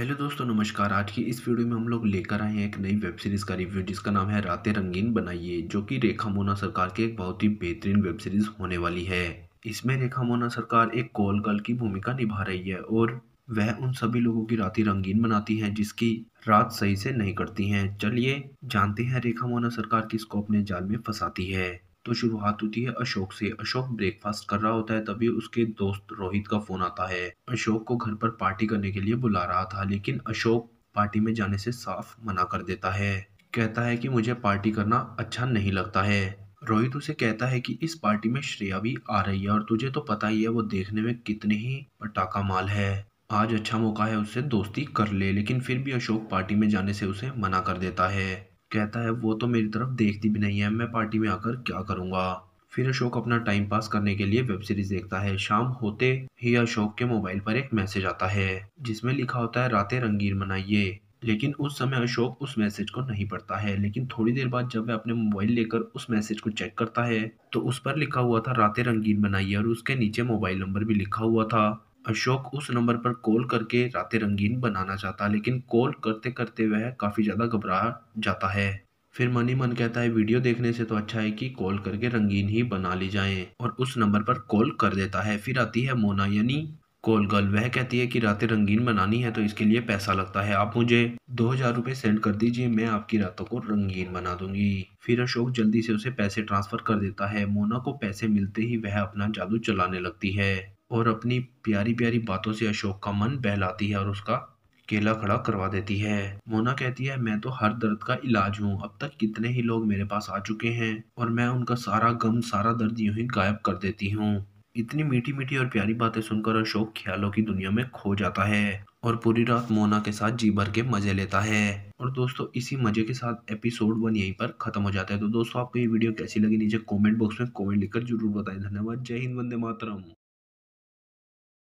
hello दोस्तों नमस्कार आज की इस वीडियो में हम लोग लेकर आए हैं एक नई वेब सीरीज़ का रिव्यू जिसका नाम है रातें रंगीन बनाइए जो कि रेखा मोना सरकार की एक बहुत ही बेहतरीन वेब सीरीज़ होने वाली है इसमें रेखा मोना सरकार एक कॉल गर्ल की भूमिका निभा रही है और वह उन सभी लोगों की रातें रंगीन बनाती हैं जिसकी रात सही से नहीं करती हैं चलिए जानते हैं रेखा मोना सरकार किसको अपने जाल में फंसाती है तो शुरुआत होती है अशोक से अशोक ब्रेकफास्ट कर रहा होता है तभी उसके दोस्त रोहित का फोन आता है अशोक को घर पर पार्टी करने के लिए बुला रहा था लेकिन अशोक पार्टी में जाने से साफ मना कर देता है कहता है कि मुझे पार्टी करना अच्छा नहीं लगता है रोहित उसे कहता है कि इस पार्टी में श्रेया भी आ रही है और तुझे तो पता ही है वो देखने में कितने ही पटाखा माल है आज अच्छा मौका है उससे दोस्ती कर ले लेकिन फिर भी अशोक पार्टी में जाने से उसे मना कर देता है कहता है वो तो मेरी तरफ देखती भी नहीं है मैं पार्टी में आकर क्या करूंगा फिर अशोक अपना टाइम पास करने के लिए वेब सीरीज देखता है शाम होते ही अशोक के मोबाइल पर एक मैसेज आता है जिसमें लिखा होता है रातें रंगीन मनाइए लेकिन उस समय अशोक उस मैसेज को नहीं पढ़ता है लेकिन थोड़ी देर बाद जब वह अपने मोबाइल लेकर उस मैसेज को चेक करता है तो उस पर लिखा हुआ था रातें रंगीन बनाइए और उसके नीचे मोबाइल नंबर भी लिखा हुआ था अशोक उस नंबर पर कॉल करके रातें रंगीन बनाना चाहता है लेकिन कॉल करते करते वह काफ़ी ज़्यादा घबरा जाता है फिर मनी मन कहता है वीडियो देखने से तो अच्छा है कि कॉल करके रंगीन ही बना ली जाए और उस नंबर पर कॉल कर देता है फिर आती है मोना यानी कॉल गर्ल वह कहती है कि रातें रंगीन बनानी है तो इसके लिए पैसा लगता है आप मुझे दो हज़ार रुपये सेंड कर दीजिए मैं आपकी रातों को रंगीन बना दूंगी फिर अशोक जल्दी से उसे पैसे ट्रांसफ़र कर देता है मोना को पैसे मिलते ही वह अपना जादू चलाने लगती है और अपनी प्यारी प्यारी बातों से अशोक का मन बहलाती है और उसका केला खड़ा करवा देती है मोना कहती है मैं तो हर दर्द का इलाज हूँ अब तक कितने ही लोग मेरे पास आ चुके हैं और मैं उनका सारा गम सारा दर्द यूं ही गायब कर देती हूँ इतनी मीठी मीठी और प्यारी बातें सुनकर अशोक ख्यालों की दुनिया में खो जाता है और पूरी रात मोना के साथ जी भर के मजे लेता है और दोस्तों इसी मजे के साथ एपिसोड वन यहीं पर खत्म हो जाता है तो दोस्तों आपको ये वीडियो कैसी लगी नीचे कमेंट बॉक्स में कमेंट लिखकर जरूर बताएं धन्यवाद जय हिंद वंदे मातरम